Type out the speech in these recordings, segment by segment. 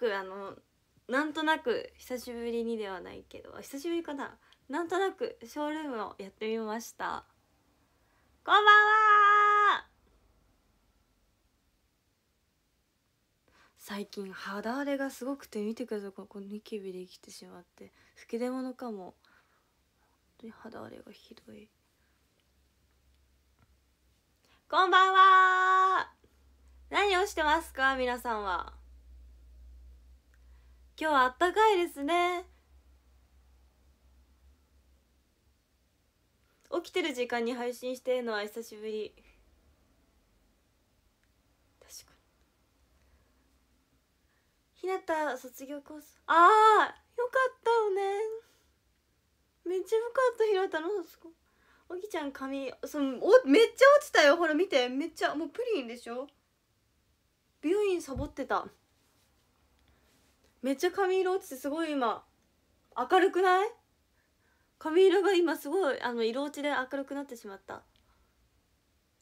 くあのなんとなく久しぶりにではないけど久しぶりかななんとなくショールームをやってみましたこんばんは最近肌荒れがすごくて見てくださいここニキビできてしまって吹き出物かもに肌荒れがひどいこんばんは何をしてますか皆さんは今日はあったかいですね起きてる時間に配信してるのは久しぶり確かにひなた卒業コースああよかったよねめっちゃよかったひなたの卒業おぎちゃん髪そのおめっちゃ落ちたよほら見てめっちゃもうプリンでしょ美容院サボってためっちゃ髪色落ちてすごい今明るくない髪色が今すごいあの色落ちで明るくなってしまった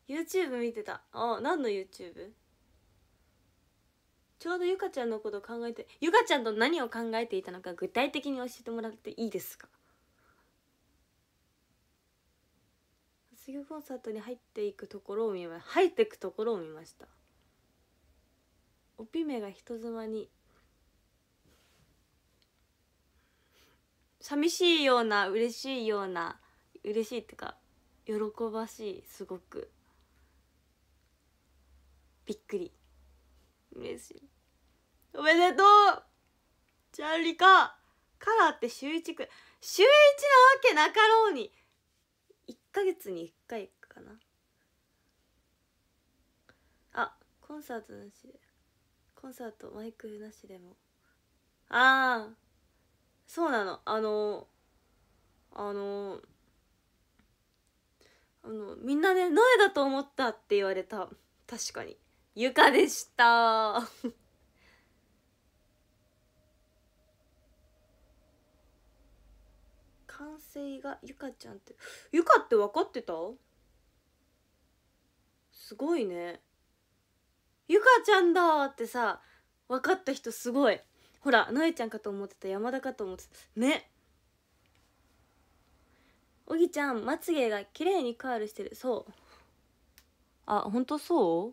YouTube 見てたあ何の YouTube? ちょうどゆかちゃんのこと考えてゆかちゃんと何を考えていたのか具体的に教えてもらっていいですかす業コンサートに入っていくところを見ま入っていくところを見ましたおぴめが人妻に寂しいような嬉しいような嬉しいっていうか喜ばしいすごくびっくり嬉しいおめでとうチャあリカカラーって週1く週1なわけなかろうに1ヶ月に1回かなあコンサートなしでコンサートマイクなしでもああそうなのあのあのあのみんなね苗だと思ったって言われた確かにゆかでした 完成がゆかちゃんってゆかって分かってたすごいねゆかちゃんだってさ分かった人すごいほらなえちゃんかと思ってた山田かと思ってたねおぎちゃんまつげが綺麗にカールしてるそうあほんとそ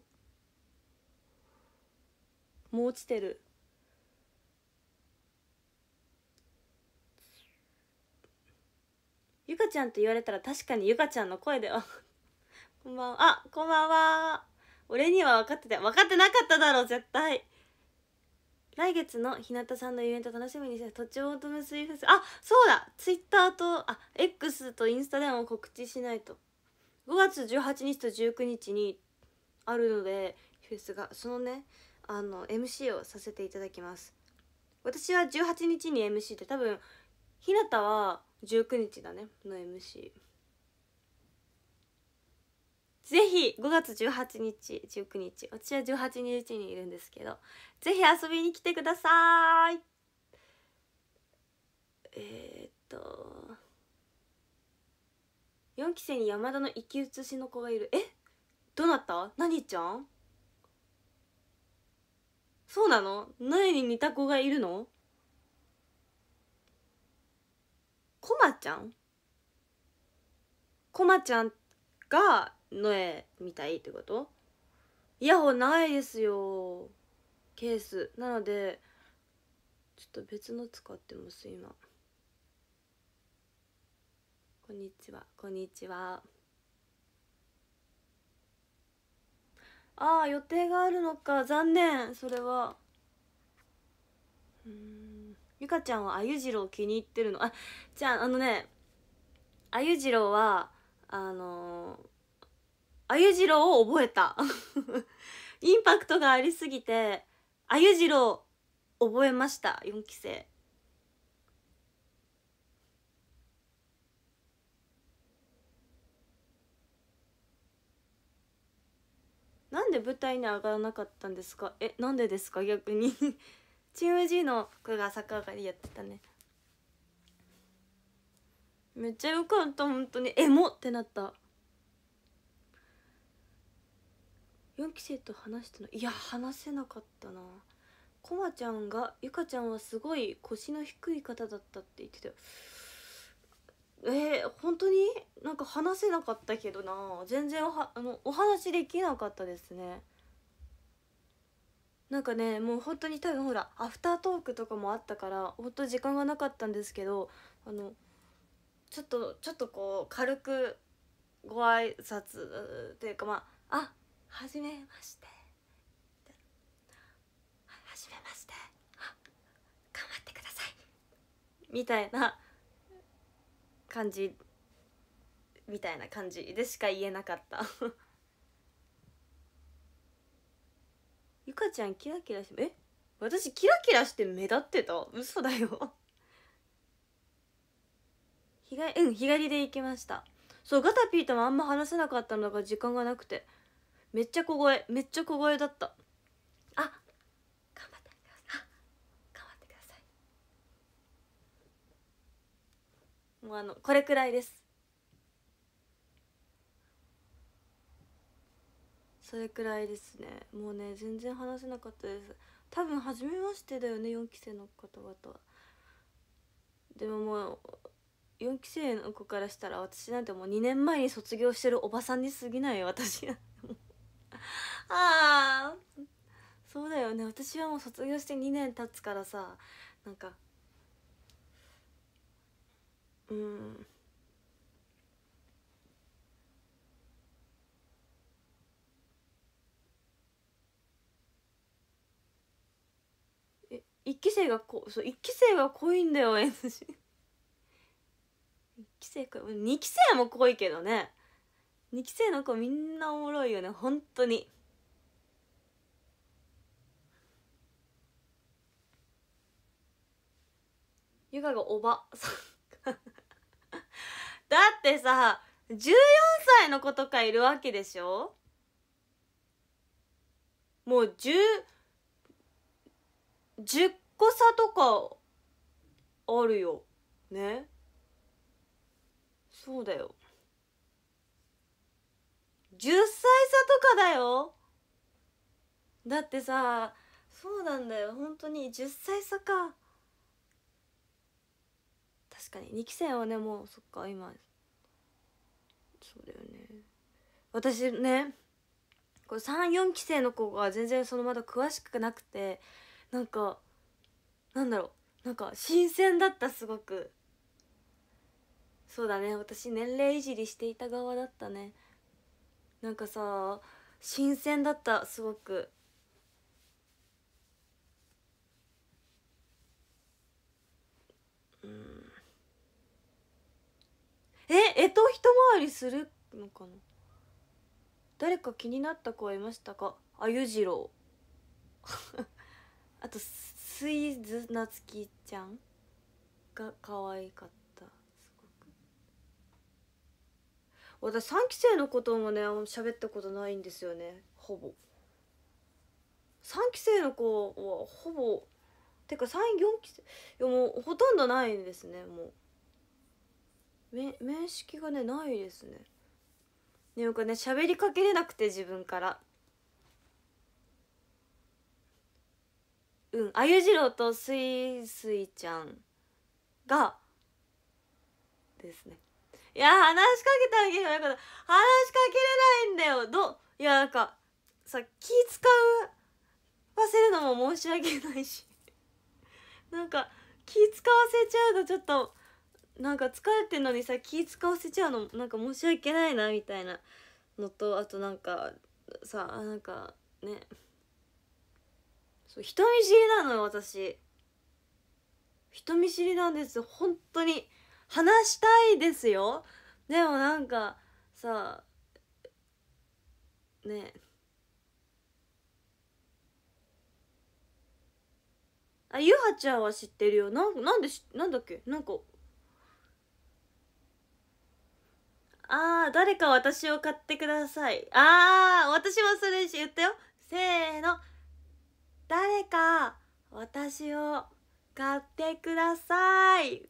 うもう落ちてるゆかちゃんと言われたら確かにゆかちゃんの声では こんばんはあこんばんは俺には分かってて分かってなかっただろう絶対来月の日向さんのイベント楽しみにしてとちおとめスイフェスあそうだツイッターとあ X とインスタでも告知しないと5月18日と19日にあるのでフェスがそのねあの MC をさせていただきます私は18日に MC で多分日向は19日だねの MC ぜひ5月18日19日私は18日にいるんですけどぜひ遊びに来てくださいえー、っと4期生に山田の生き写しの子がいるえどなた何ちゃんそうなの何に似た子がいるのこまちゃんこまちゃんがのえみたいってことイヤホンないですよケースなのでちょっと別の使ってます今こんにちはこんにちはああ予定があるのか残念それはうんゆかちゃんはあゆじろう気に入ってるのあじゃああのねあゆじろうはあのーあゆじろうを覚えた インパクトがありすぎてあゆじろう覚えました4期生なんで舞台に上がらなかったんですかえなんでですか逆にチーム G の子が逆上がりやってたねめっちゃよかった本当にエモってなった4期生と話したのいや話せなかったなこまちゃんがゆかちゃんはすごい腰の低い方だったって言ってたえー、本当になんか話せなかったけどな全然あのお話できなかったですねなんかねもう本当に多分ほらアフタートークとかもあったから本当時間がなかったんですけどあのちょっとちょっとこう軽くご挨拶っていうかまああはじめましてはじめまして頑張ってくださいみたいな感じみたいな感じでしか言えなかった ゆかちゃんキラキラしてえ私キラキラして目立ってた嘘だよ日がうん日帰りで行きましたそうガタピーともあんま話せなかったのが時間がなくてめっちゃ小声めっちゃ小声だったあ頑張ってください頑張ってくださいもうあのこれくらいですそれくらいですねもうね全然話せなかったです多分初めましてだよね4期生の方々はでももう4期生の子からしたら私なんてもう2年前に卒業してるおばさんに過ぎない私なんてもう ああそうだよね私はもう卒業して2年経つからさなんかうんえ一期生がこそう一期生は濃いんだよ N 一期生か2期生も濃いけどね二期生の子みんなおもろいよね本当にゆかがおば だってさ14歳の子とかいるわけでしょもう 10, 10個差とかあるよねそうだよ10歳差とかだよだってさそうなんだよ本当に10歳差か確かに2期生はねもうそっか今そうだよね私ねこ34期生の子が全然そのまだ詳しくなくてなんかなんだろうなんか新鮮だったすごくそうだね私年齢いじりしていた側だったねなんかさ新鮮だったすごくうんええと一回りするのかな誰か気になった子はいましたかあゆじろうあとスイズなつきちゃんが可愛かった私3期生のこともね喋ったことないんですよねほぼ3期生の子はほぼてか34期生いやもうほとんどないんですねもうめ面識がねないですねなんかね喋りかけれなくて自分からうんあゆじろうとすいすいちゃんがですねいや話しかけてあげればよかった話しかけれないんだよどいやなんかさ気使わせるのも申し訳ないしなんか気使わせちゃうのちょっとなんか疲れてんのにさ気使わせちゃうのなんか申し訳ないなみたいなのとあとなんかさなんかねそう人見知りなのよ私人見知りなんです本当に話したいですよでもなんかさねあゆはちゃんは知ってるよなんなんでなんだっけなんかあー誰か私を買ってくださいああ私もそれ言ったよせーの誰か私を買ってください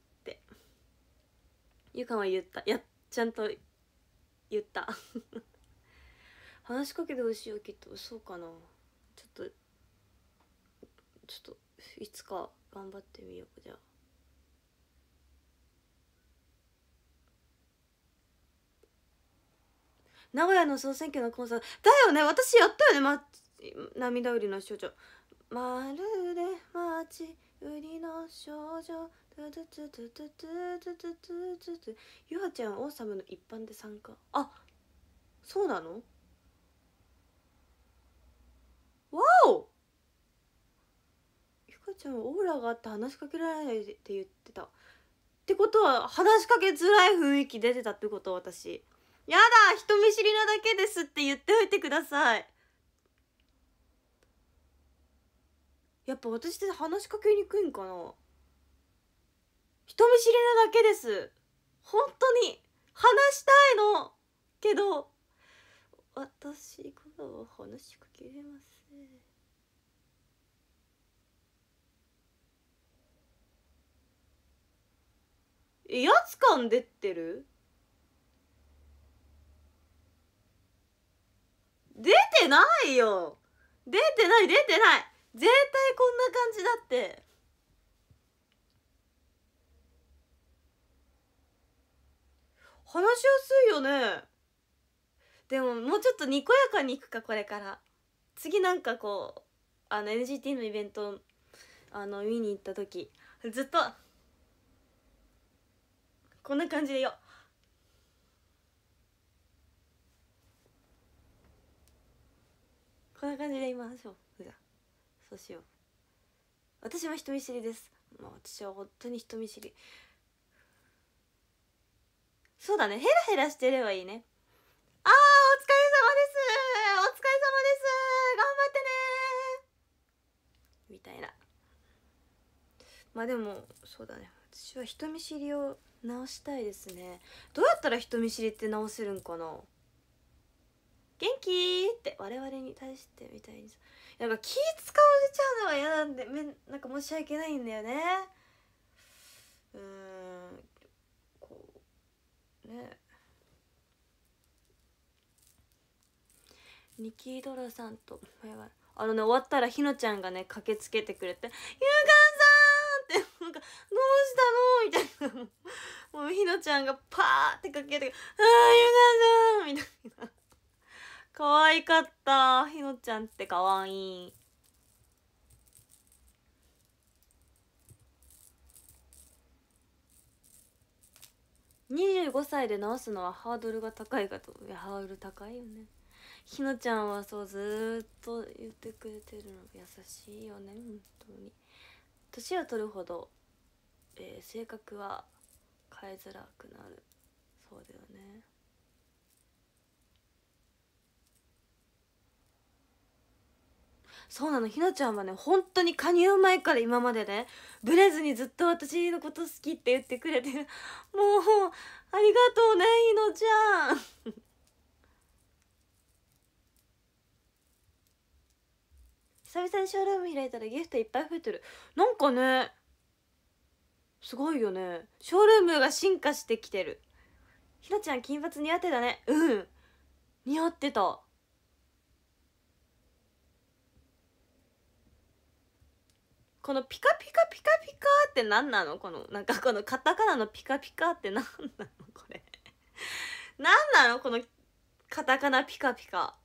ゆかんは言ったやちゃんと言った話しかけてほしいよきっとそうかなちょっとちょっといつか頑張ってみようじゃあ名古屋の総選挙のコンサートだよね私やったよね、ま、涙売りの少女まるで街売りの少女ゆハちゃん王様の一般で参加あそうなのわおゆハちゃんはオーラがあって話しかけられないって言ってたってことは話しかけづらい雰囲気出てたってこと私やだ人見知りなだけですって言っておいてくださいやっぱ私って話しかけにくいんかな人見知りなだけです本当に話したいのけど私からは話しかけれません威圧感出てる出てないよ出てない出てない絶対こんな感じだって話しやすいよねでももうちょっとにこやかにいくかこれから次なんかこうあの NGT のイベントあの見に行った時ずっとこんな感じでよこんな感じでいましょうじゃそうしよう私は人見知りですまあ私は本当に人見知りそうだねヘラヘラしてればいいねあーお疲れ様ですお疲れ様です頑張ってねみたいなまあでもそうだね私は人見知りを直したいですねどうやったら人見知りって直せるんかな元気って我々に対してみたいにやっぱ気使われちゃうのは嫌なんでめなんか申し訳ないんだよねうんねニキードラさんとやばいあのね終わったらひのちゃんがね駆けつけてくれて「ゆうかんさん!」ってなんか「どうしたの?」みたいなもうひのちゃんがパーってかけて「ああゆうかんさん!」みたいな可愛かったひのちゃんって可愛いい25歳で直すのはハードルが高いかといやハードル高いよねひのちゃんはそうずっと言ってくれてるの優しいよね本当に年を取るほど、えー、性格は変えづらくなるそうだよねそうなのひなちゃんはね本当に加入前から今までねブレずにずっと私のこと好きって言ってくれてもうありがとうねひのちゃん 久々にショールーム開いたらギフトいっぱい増えてるなんかねすごいよねショールームが進化してきてるひなちゃん金髪似合ってたねうん似合ってたこのピカピカピカピカって何なのこのなんかこのカタカナのピカピカって何なのこれ何 なのこのカタカナピカピカ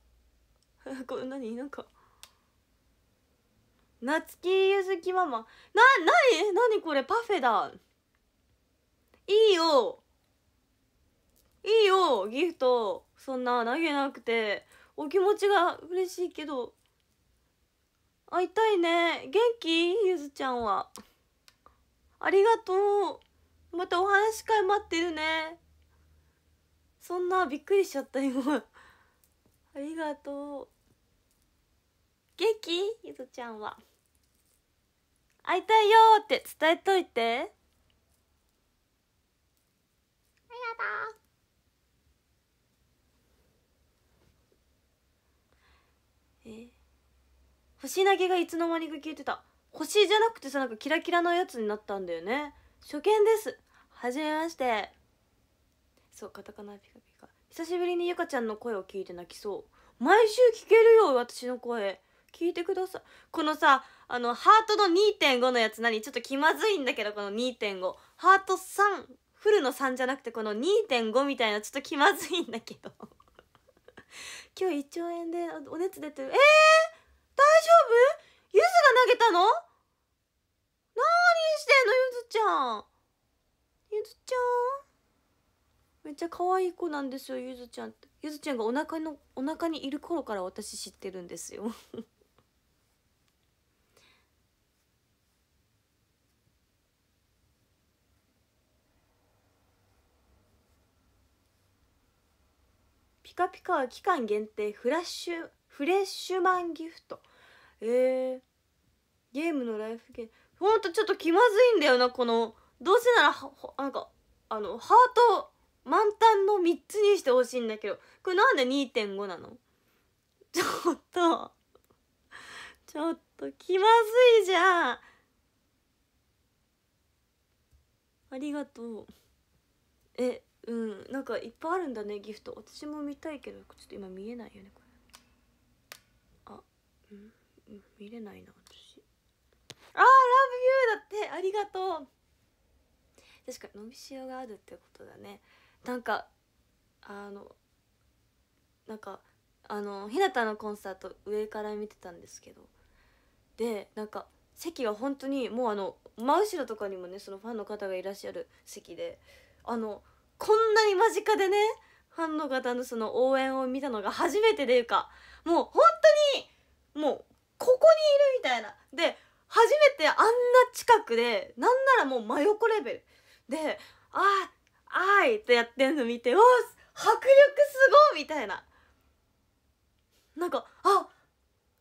これ何なんか夏木ゆずきママな何何これパフェだいいよいいよギフトそんな投げなくてお気持ちが嬉しいけど会いたいね元気ゆずちゃんはありがとうまたお話し会待ってるねそんなびっくりしちゃった今 ありがとう元気ゆずちゃんは会いたいよって伝えといてありがとう星投げがいつの間にか消えてた星じゃなくてさなんかキラキラのやつになったんだよね初見ですはじめましてそうカタカナピカピカ久しぶりにゆかちゃんの声を聞いて泣きそう毎週聞けるよ私の声聞いてくださいこのさあのハートの2.5のやつ何ちょっと気まずいんだけどこの2.5ハート3フルの3じゃなくてこの2.5みたいなちょっと気まずいんだけど 今日1兆円でお熱出てるえー大丈夫ゆずが投げたのなにしてんのゆずちゃんゆずちゃんめっちゃ可愛い子なんですよゆずちゃんってゆずちゃんがお腹のお腹にいる頃から私知ってるんですよピカピカは期間限定フラッシュフレッシュマンギフトえー、ゲームのライフゲームほんとちょっと気まずいんだよなこのどうせならなんかあのハート満タンの3つにしてほしいんだけどこれなんで2.5なのちょっとちょっと気まずいじゃんありがとうえうんなんかいっぱいあるんだねギフト私も見たいけどちょっと今見えないよねこれあうん見れないな私あーラブユーだってありがとう確か伸びしろがあるってことだねなんかあのなんかあの日向のコンサート上から見てたんですけどでなんか席が本当にもうあの真後ろとかにもねそのファンの方がいらっしゃる席であのこんなに間近でねファンの方のその応援を見たのが初めてというかもう本当にもうここにいるみたいなで初めてあんな近くでなんならもう真横レベルで「ああい」ってやってんの見て「っ迫力すごい!」みたいななんか「あ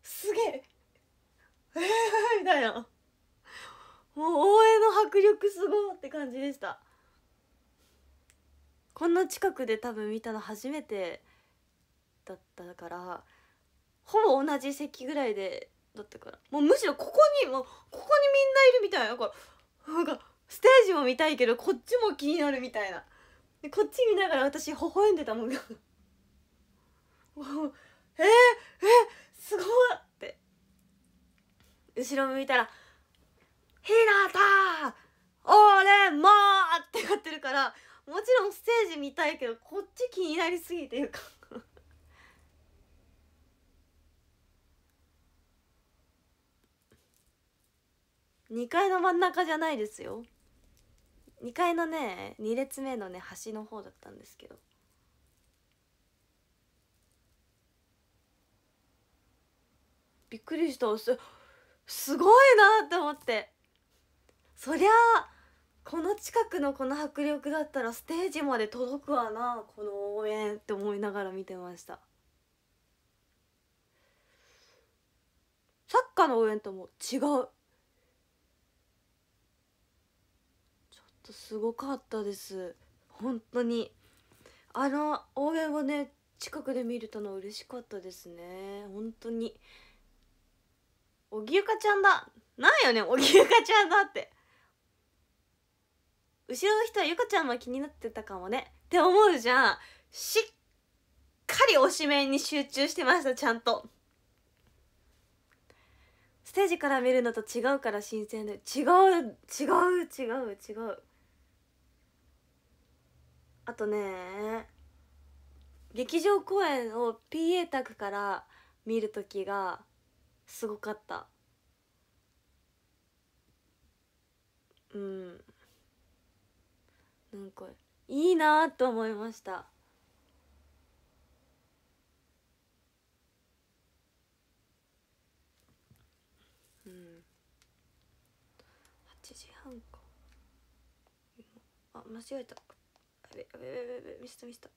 すげええー、みたいなもう応援の迫力すごって感じでしたこんな近くで多分見たの初めてだったからほぼ同じ席ぐらいでだったからもうむしろここにもうここにみんないるみたいなこなんかステージも見たいけどこっちも気になるみたいなでこっち見ながら私微笑んでたもんえー、えー、すごいって後ろ向いたら「ひなた俺も!」ってなってるからもちろんステージ見たいけどこっち気になりすぎていうか2階の真ん中じゃないですよ2階のね2列目のね端の方だったんですけどびっくりしたすすごいなって思ってそりゃあこの近くのこの迫力だったらステージまで届くわなこの応援って思いながら見てましたサッカーの応援とも違うとすごかったです本当にあの応援をね近くで見れたの嬉しかったですね本当におぎゆかちゃんだなんよねおぎゆかちゃんだって後ろの人はゆかちゃんも気になってたかもねって思うじゃんしっかり推しメンに集中してましたちゃんとステージから見るのと違うから新鮮で違う違う違う違うあとね劇場公演を PA 宅から見る時がすごかったうんなんかいいなと思いましたうん8時半かあ間違えたべやべやべやべミスったミスった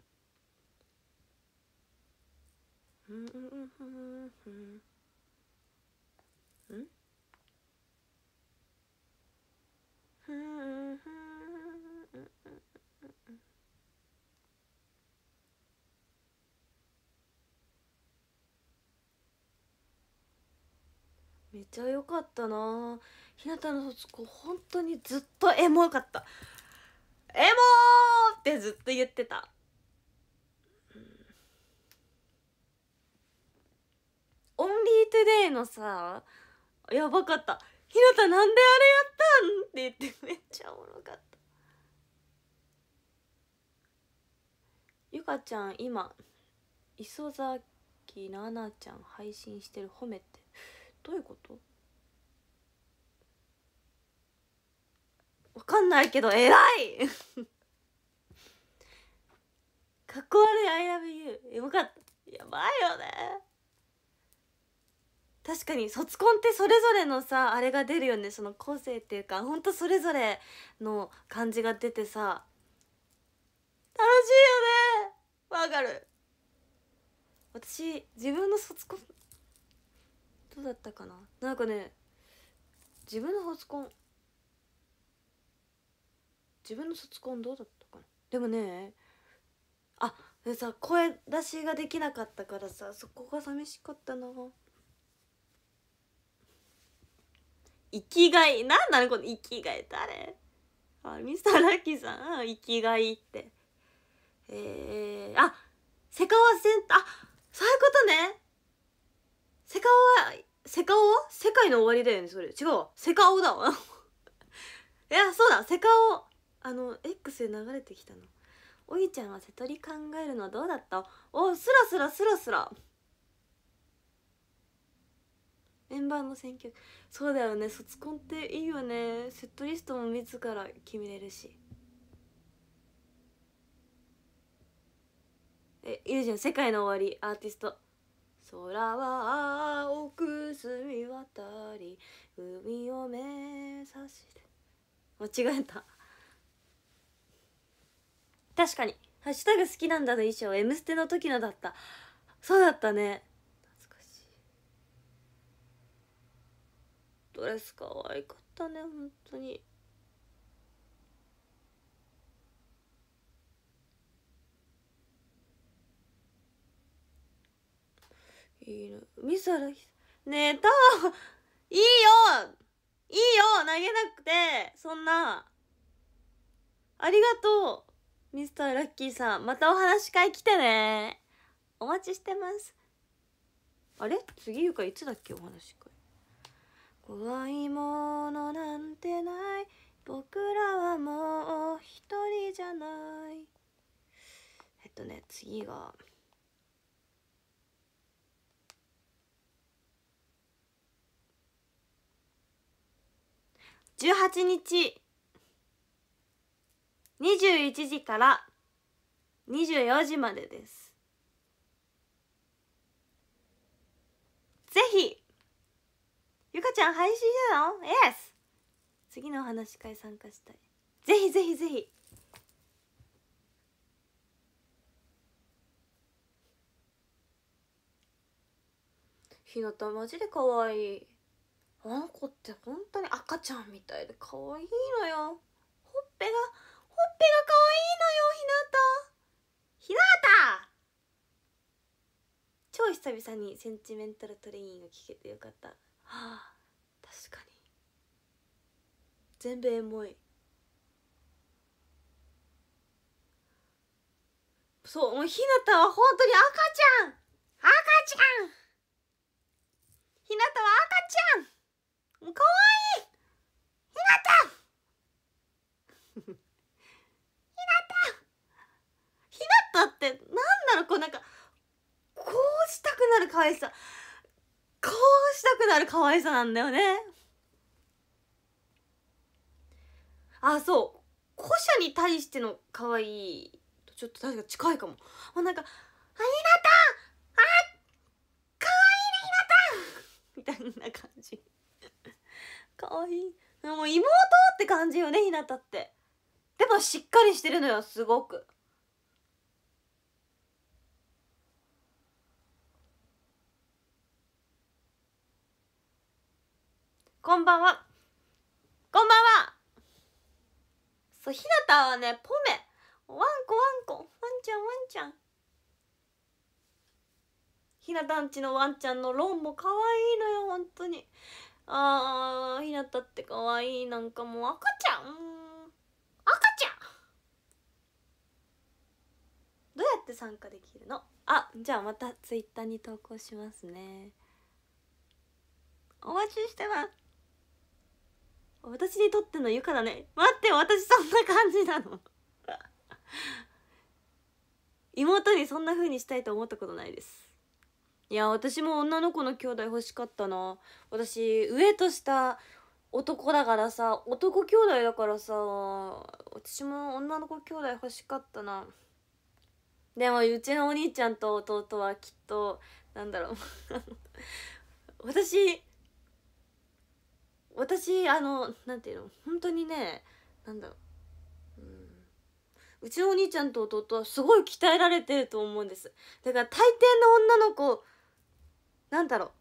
めっちゃ良かったな日向の卒子本当にずっとエモかったエモーってずっと言ってたオンリートゥデイのさやばかった「ひなたなんであれやったん?」って言ってめっちゃおもろかったゆかちゃん今磯崎奈々ちゃん配信してる「褒め」ってどういうことわかんないけど偉い かっこ悪い I love you よかったやばいよね確かに卒コンってそれぞれのさあれが出るよねその個性っていうかほんとそれぞれの感じが出てさ楽しいよねわかる私自分の卒コンどうだったかななんかね自分の卒コン自分の卒コンどうだったかなでもねあでさ声出しができなかったからさそこが寂しかったな生きがいなんなのこの生きがい誰あミスターラッキーさん生きがいってえー、あセカオワセンあそういうことねセカオワセカオワ世界の終わりだよねそれ違うわセカオだわ いやそうだセカオあの X で流れてきたの「おいちゃんは瀬戸り考えるのどうだった?」おスラスラスラスラメンバーの選曲そうだよね卒コンっていいよねセットリストも自ら決めれるしえいるじゃん「世界の終わり」アーティスト空は青く澄み渡り海を目指して間違えた確かに「ハッシュタグ好きなんだ」の衣装「M ステ」の時のだったそうだったね懐かしいドレス可愛かったね本当にいいな美空ひねえと いいよいいよ投げなくてそんなありがとうミスターラッキーさんまたお話し会来てねお待ちしてますあれ次ゆかいつだっけお話し会怖いものなんてない僕らはもう一人じゃないえっとね次が18日21時から24時までですぜひゆかちゃん配信るの Yes 次のお話会参加したいぜひぜひぜひひなたマジで可愛いあの子って本当に赤ちゃんみたいで可愛いのよほっぺがほっぺがかわいいのよひなたひなた超久々にセンチメンタルトレインが聞けてよかったはあ確かに全部エモいそうもうひなたは本当に赤ちゃん赤ちゃんひなたは赤ちゃんもうかわいいひなたったってなんだろうこうなんかこうしたくなる可愛さこうしたくなる可愛さなんだよねあそう古書に対しての可愛いとちょっと確か近いかもあなんか「あひなたあかわいいねひなた!」みたいな感じかわいいも妹って感じよねひなたってでもしっかりしてるのよすごくこんばんはこんばんはそうひなたはねポメワンコワンコワンちゃんワンちゃんひなたんちのワンちゃんのロンも可愛いのよ本当にあーひなたって可愛いなんかもう赤ちゃん赤ちゃんどうやって参加できるのあじゃあまたツイッターに投稿しますねお待ちしてます私にとってのゆかだね待って私そんな感じなの 妹にそんな風にしたいと思ったことないですいや私も女の子の兄弟欲しかったな私上と下男だからさ男兄弟だからさ私も女の子兄弟欲しかったなでもうちのお兄ちゃんと弟はきっとなんだろう 私私あのなんていうの本当にねなんだろう、うん、うちのお兄ちゃんと弟はすごい鍛えられてると思うんですだから大抵の女の子なんだろ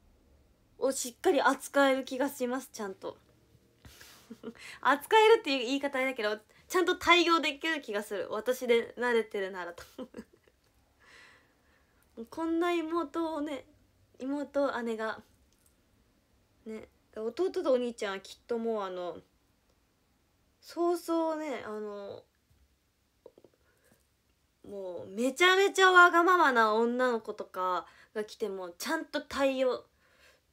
うをしっかり扱える気がしますちゃんと 扱えるっていう言い方だけどちゃんと対応できる気がする私で慣れてるならと こんな妹をね妹姉がね弟とお兄ちゃんはきっともうあのそうそうねあのもうめちゃめちゃわがままな女の子とかが来てもちゃんと対応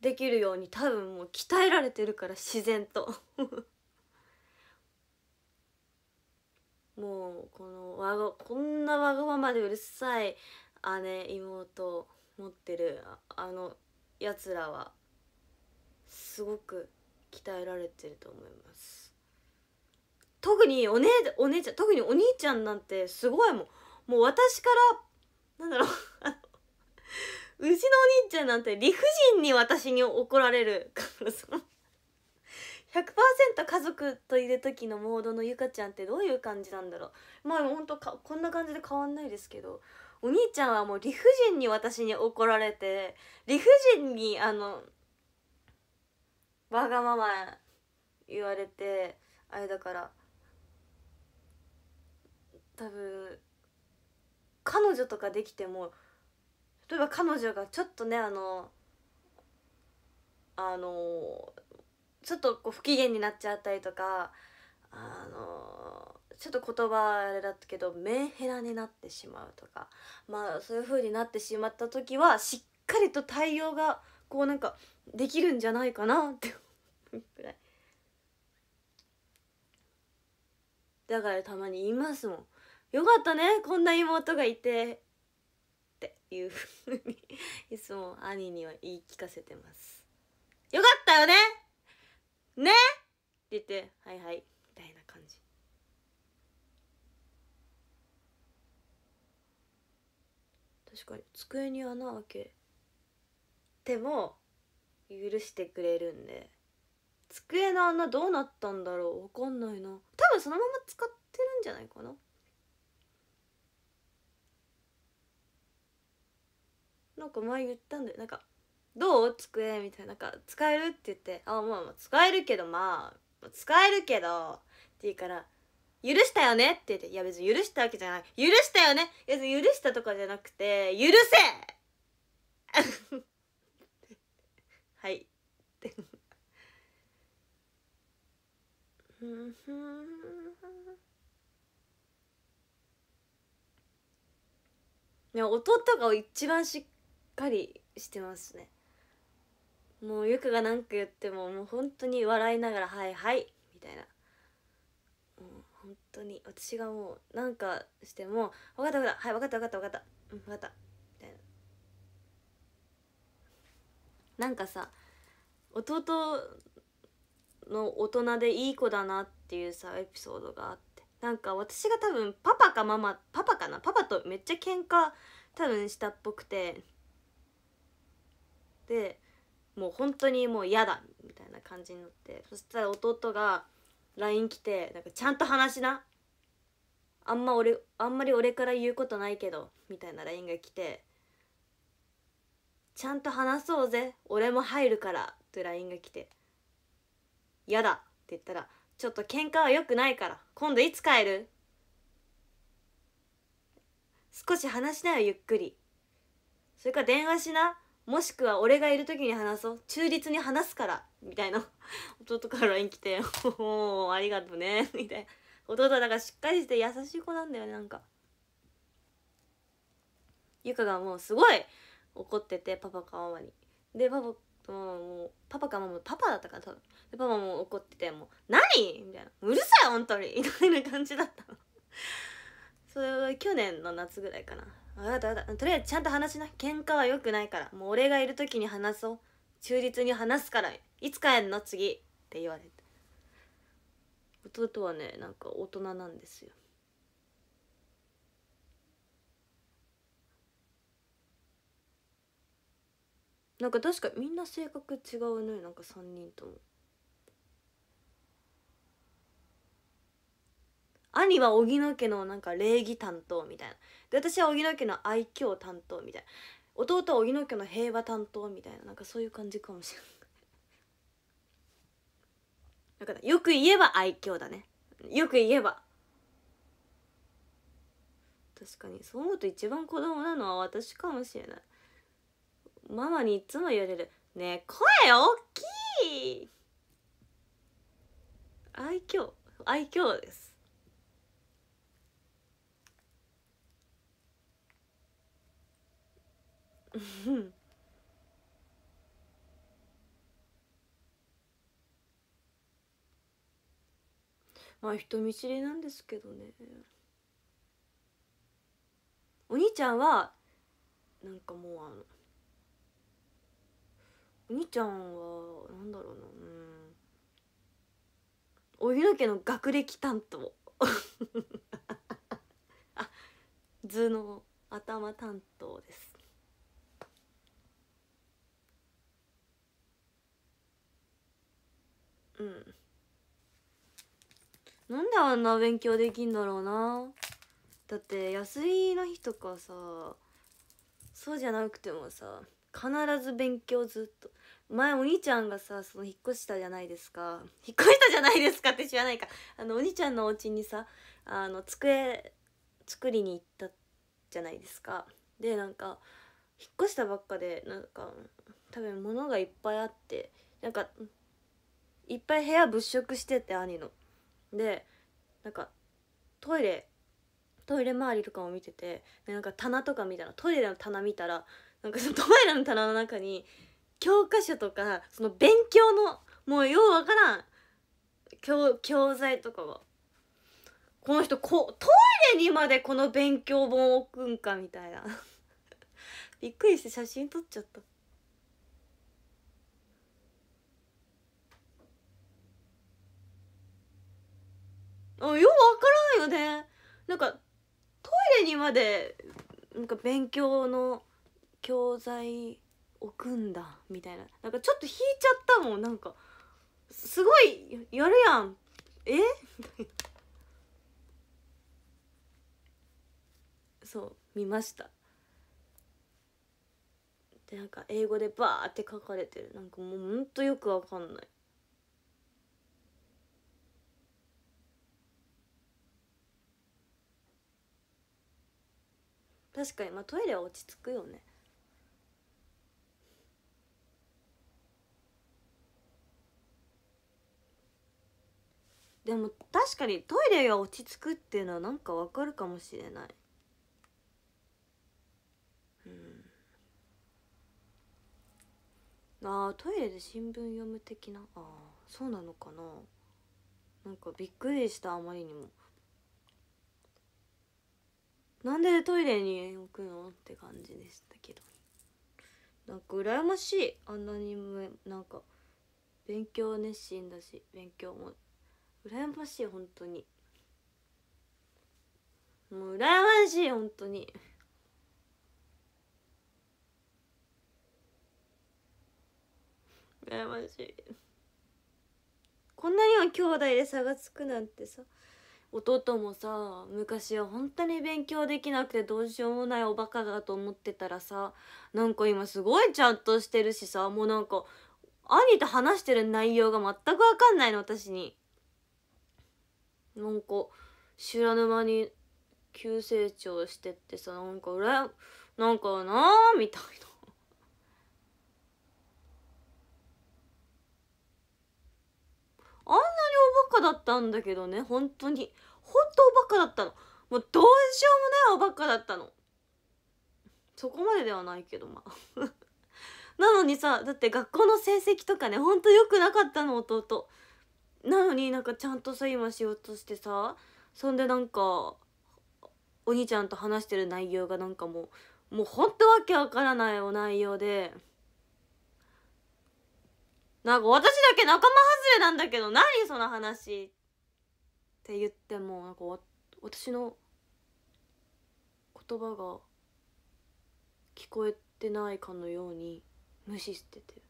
できるように多分もう鍛えられてるから自然と もうこのわがこんなわがままでうるさい姉妹持ってるあのやつらはすごく鍛えられてると思います特にお姉お姉ちゃん特にお兄ちゃんなんてすごいもんもう私からなんだろう うちのお兄ちゃんなんて理不尽に私に怒られるからさ100%家族といる時のモードのゆかちゃんってどういう感じなんだろうまあほんとかこんな感じで変わんないですけどお兄ちゃんはもう理不尽に私に怒られて理不尽にあのわがまま言われてあれだから多分彼女とかできても例えば彼女がちょっとねあのあのちょっとこう不機嫌になっちゃったりとかあのちょっと言葉あれだったけどメンヘラになってしまうとかまあそういう風になってしまった時はしっかりと対応がこうなんかできるんじゃないかなって思うくらいだからたまに言いますもん「よかったねこんな妹がいて」っていうふうに いつも兄には言い聞かせてます「よかったよねね」って言って「はいはい」みたいな感じ確かに机に穴開けても許してくれるんで机の穴どうなったんだろうわかんないな多分そのまま使ってるんじゃないかななんか前言ったんだよなんか「どう机」みたいな「なんか使える?」って言って「あまあまあ使えるけどまあ使えるけど」って言うから「許したよね?」って言って「いや別に許したわけじゃない許したよね別に許したとかじゃなくて許せはいね音とか一番しっかりしてますねもうゆくが何か言ってももう本当に笑いながら「はいはい」みたいなもう本当に私がもう何かしても「分かった分かったはい分かった分かった分かった、うん、分かったなんかさ弟の大人でいい子だなっていうさエピソードがあってなんか私が多分パパかママパパかなパパとめっちゃ喧嘩多分したっぽくてでもう本当にもう嫌だみたいな感じになってそしたら弟が LINE 来て「なんかちゃんと話しな」あんま俺あんまり俺から言うことないけどみたいな LINE が来てちゃんと話そうぜ俺も入るから」と LINE が来て「やだ」って言ったら「ちょっと喧嘩は良くないから今度いつ帰る?」少し話しなよゆっくりそれから電話しなもしくは俺がいる時に話そう中立に話すからみたいな弟から LINE 来て「おおありがとうね」みたいな弟だからしっかりして優しい子なんだよねなんかゆかがもうすごい怒っててパパかママにでパパとママもパパかママパパだったから多分でパパも怒っててもう「何?」みたいな「うるさい本当に」みたいな感じだったのそれは去年の夏ぐらいかなあだだとりあえずちゃんと話しな喧嘩はよくないからもう俺がいる時に話そう中立に話すからいつ帰んの次って言われて弟はねなんか大人なんですよなんか確かみんな性格違うねなんか3人とも兄は荻野家のなんか礼儀担当みたいなで私は荻野家の愛嬌担当みたいな弟は荻野家の平和担当みたいななんかそういう感じかもしれないだからよく言えば愛嬌だねよく言えば確かにそう思うと一番子供なのは私かもしれないママにいつも言われる「ね声大きい!」愛嬌愛嬌ですうん まあ人見知りなんですけどねお兄ちゃんはなんかもうあの兄ちゃんはなんだろうなうんおゆる家の学歴担当 あ図の頭担当ですうんなんであんな勉強できんだろうなだって休みの日とかさそうじゃなくてもさ必ず勉強ずっと前お兄ちゃんがさその引っ越したじゃないですか引っ越したじゃないですかって知らないかあのお兄ちゃんのお家にさあの机作りに行ったじゃないですかでなんか引っ越したばっかでなんか多分物がいっぱいあってなんかいっぱい部屋物色してて兄のでなんかトイレトイレ周りとかを見ててでなんか棚とか見たらトイレの棚見たらなんかそのトイレの棚の中に教科書とかその勉強のもうようわからん教教材とかはこの人こトイレにまでこの勉強本を置くんかみたいな びっくりして写真撮っちゃったあよう分からんよねなんかトイレにまでなんか勉強の教材置くんだみたいななんかちょっと引いちゃったもんなんかすごいやるやんえ そう見ましたでなんか英語でバーって書かれてるなんかもうほんとよくわかんない確かにまあトイレは落ち着くよねでも確かにトイレが落ち着くっていうのはなんかわかるかもしれないうんあトイレで新聞読む的なあそうなのかななんかびっくりしたあまりにもなんでトイレに置くのって感じでしたけどなんか羨ましいあんなになんか勉強熱心だし勉強も羨ましい本当にもう羨ましい本当に羨ましいこんなには兄弟で差がつくなんてさ弟もさ昔は本当に勉強できなくてどうしようもないおバカだと思ってたらさなんか今すごいちゃんとしてるしさもうなんか兄と話してる内容が全く分かんないの私に。なんか知らぬ間に急成長してってさなんかうなんかなーみたいな。あんなにおバカだったんだけどね本当に本当おバカだったのもうどうしようもないおバカだったのそこまでではないけどまあ なのにさだって学校の成績とかねほんと良くなかったの弟なのになんかちゃんとさ今しようとしてさそんでなんかお兄ちゃんと話してる内容がなんかもうもうほんとわけわからないお内容でなんか私だけ仲間外れなんだけど何その話って言ってもなんか私の言葉が聞こえてないかのように無視してて。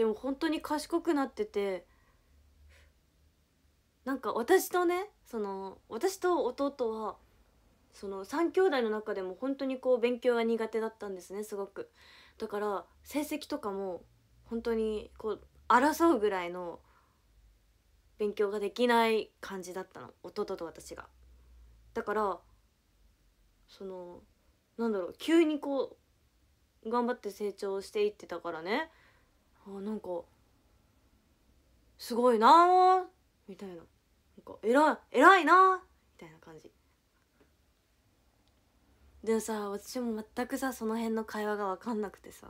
でも本当に賢くなっててなんか私とねその私と弟はその3兄弟の中でも本当にこう勉強が苦手だったんですねすごくだから成績とかも本当にこう争うぐらいの勉強ができない感じだったの弟と私がだからそのなんだろう急にこう頑張って成長していってたからねあなんかすごいなみたいななんか偉い偉いなみたいな感じでさ私も全くさその辺の会話が分かんなくてさ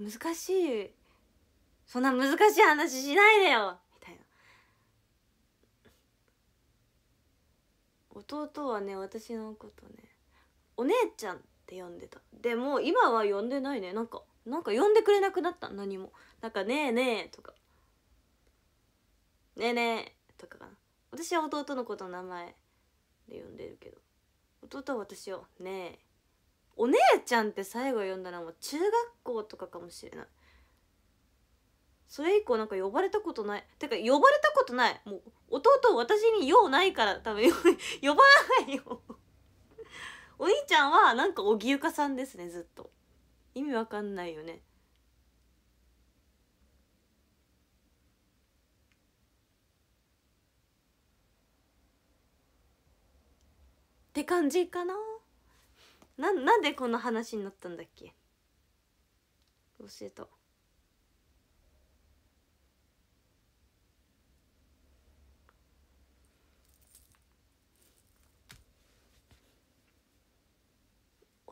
難しいそんな難しい話しないでよみたいな弟はね私のことねお姉ちゃんって呼んでたでも今は呼んでないねなんかなんか呼んでくれなくなった何もなんか「ねえねえ」とか「ねえねえ」とかかな私は弟のことの名前で呼んでるけど弟は私を「ねえ」お姉ちゃんって最後呼んだのはもう中学校とかかもしれないそれ以降なんか呼ばれたことないてか呼ばれたことないもう弟私に用ないから多分呼ばないよお兄ちゃんはなんか荻ゆかさんですねずっと意味わかんないよねって感じかなななんでこの話になったんだっけ教えた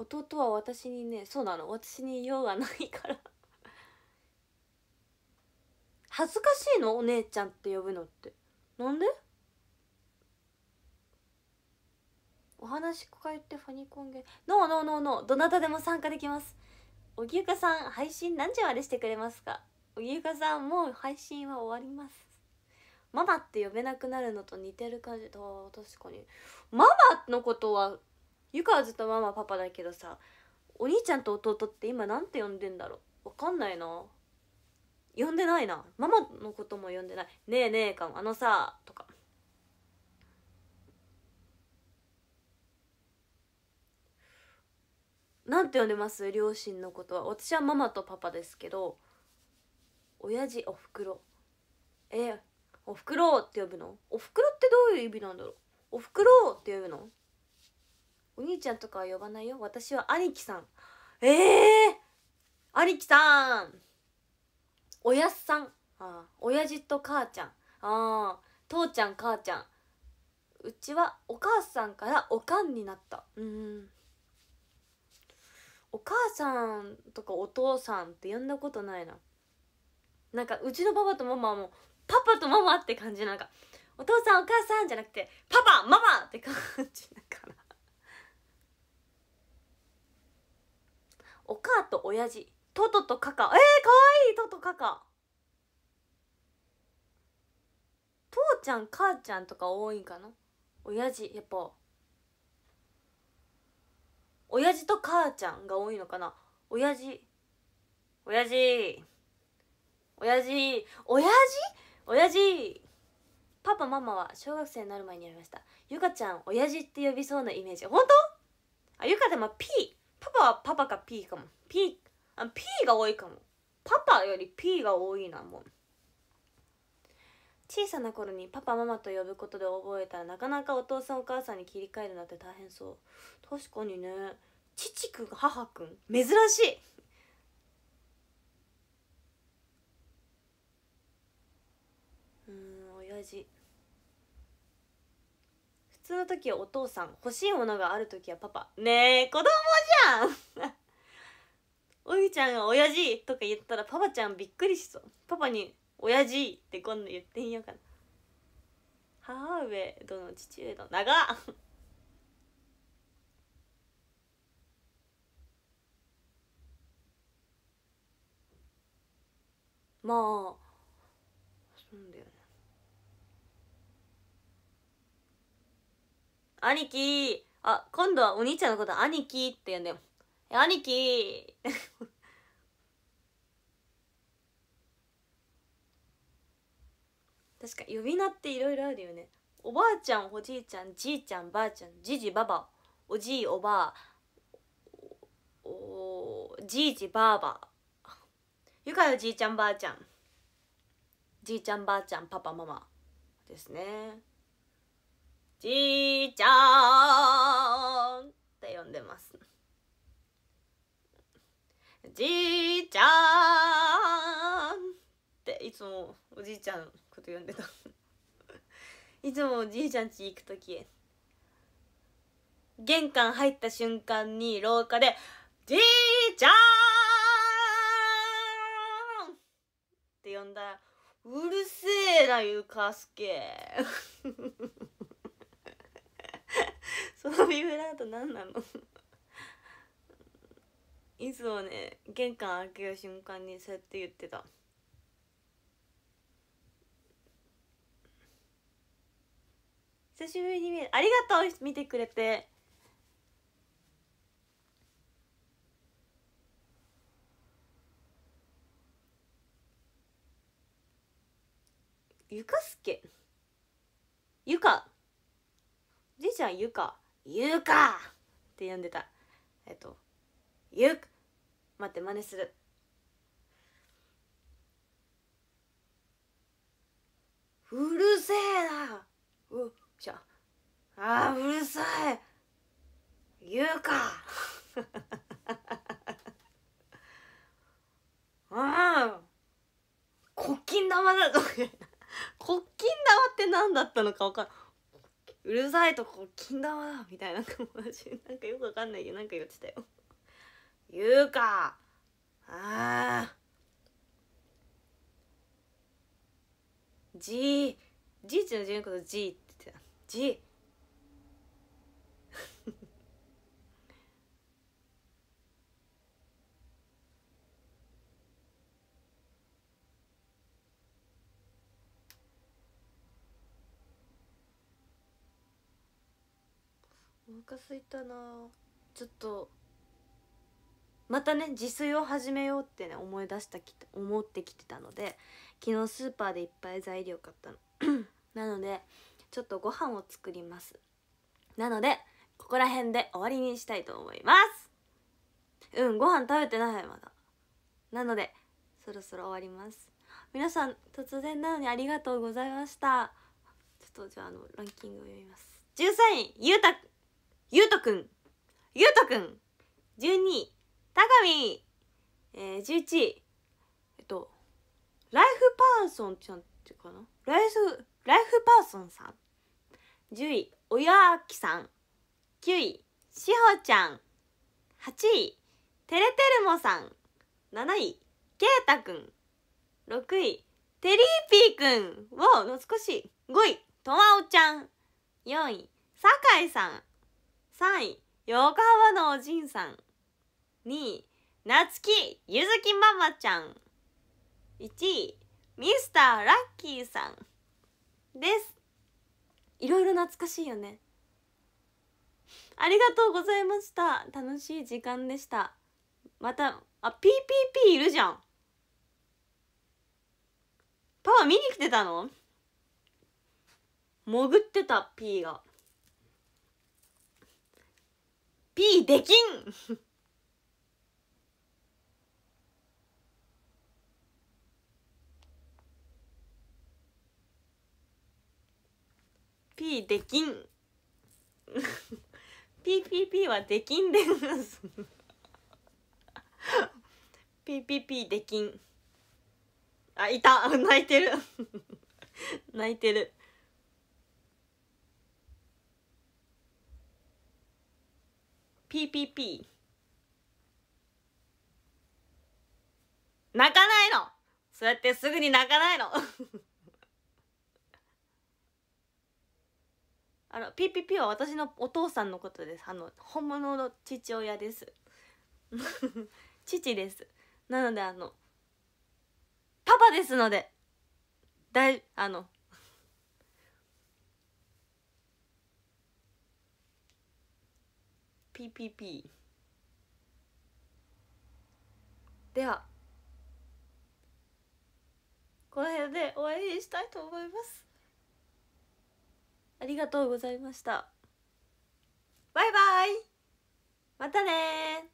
弟は私にねそうなの私に用がないから恥ずかしいのお姉ちゃんって呼ぶのってなんでお話し会ってファニコンゲノーノーノーノーどなたでも参加できます荻生さん配信何時までしてくれますか荻生さんもう配信は終わりますママって呼べなくなるのと似てる感じと確かにママのことはゆかはずっとママパパだけどさお兄ちゃんと弟って今なんて呼んでんだろうわかんないな呼んでないなママのことも呼んでない「ねえねえ」かも「あのさ」とかなんて呼んでます両親のことは私はママとパパですけど親父おふくろえー、おふくろって呼ぶのおふくろってどういう意味なんだろうおふくろって呼ぶのお兄ちゃんとかは呼ばないよ私は兄貴さんええー、兄貴さんおやっさんあ親父と母ちゃんああ父ちゃん母ちゃんうちはお母さんからおかんになったうんお母さんとかお父さんって呼んだことないななんかうちのパパとママはもうパパとママって感じなんかお父さんお母さんじゃなくてパパママって感じお母と親父トトとカカえー、かわいいトトカカ父ちゃん母ちゃんとか多いんかな親父やっぱ親父と母ちゃんが多いのかな親父親父親父親父親父パパママは小学生になる前にやりましたゆかちゃん親父って呼びそうなイメージ本当あゆかでも P パパはパパか P かも P, あ P が多いかもパパより P が多いなもん小さな頃にパパママと呼ぶことで覚えたらなかなかお父さんお母さんに切り替えるなんて大変そう確かにね父くん母くん珍しいうん親父通の時はお父さん欲しいものがある時はパパねえ子供じゃん おゆちゃんが「親父とか言ったらパパちゃんびっくりしそうパパに「親父って今度言ってみようかな母上どの父上の長っ まあそうだよ兄貴あ今度はお兄ちゃんのこと兄貴って呼んで兄貴 確か呼び名っていろいろあるよねおばあちゃんおじいちゃんじいちゃんばあちゃんじじばばおじいおばあおじいじばあばゆかよじいちゃんばあちゃんじいちゃんばあちゃんパパママですねちーちゃんって呼んでます。じいちゃんっていつもおじいちゃんのこと呼んでた いつもおじいちゃん家行く時玄関入った瞬間に廊下で「じいちゃん!」って呼んだら「うるせえなゆうかすけ」そのビブラート何なのいつもね玄関開ける瞬間にそうやって言ってた久しぶりに見るありがとう見てくれてゆかすけゆかじいちゃんゆかゆうかって呼んでたえっとゆう待って真似するうるせえなうしゃあーうるさいゆうか ああ国金玉だと国金玉って何だったのか分からんうるさいとこ禁断はみたいな友達なんかよくわかんないよなんか言ってたよ言うかああじいじいちの自分のことじいって言ってたじい腹すいたなちょっとまたね自炊を始めようってね思い出したき思ってきてたので昨日スーパーでいっぱい材料買ったの なのでちょっとご飯を作りますなのでここら辺で終わりにしたいと思いますうんご飯食べてないまだなのでそろそろ終わります皆さん突然なのにありがとうございましたちょっとじゃああのランキングを読みます13位ゆうたゆうとくん、ゆうとくん、12位、たかみ、えー、11位、えっと、ライフパーソンちゃんっていうかなライフ、ライフパーソンさん。10位、おやあきさん。9位、しほちゃん。8位、てれてるもさん。7位、けいたくん。6位、てりーピーくん。わお、懐かしい。5位、とわおちゃん。4位、さかいさん。3位横浜のおじんさん2位夏木ゆずきママちゃん1位ミスターラッキーさんですいろいろ懐かしいよねありがとうございました楽しい時間でしたまたあ PPP いるじゃんパワー見に来てたの潜ってた P が P できん P できん PPP はできんです PPP できんあいた泣いてる泣いてる PPP 泣かないのそうやってすぐに泣かないの あの PPP は私のお父さんのことですあの本物の父親です 父ですなのであのパパですのでだいあの PPP ではこの辺で終わりにしたいと思いますありがとうございましたバイバイまたね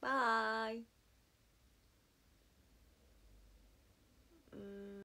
バイ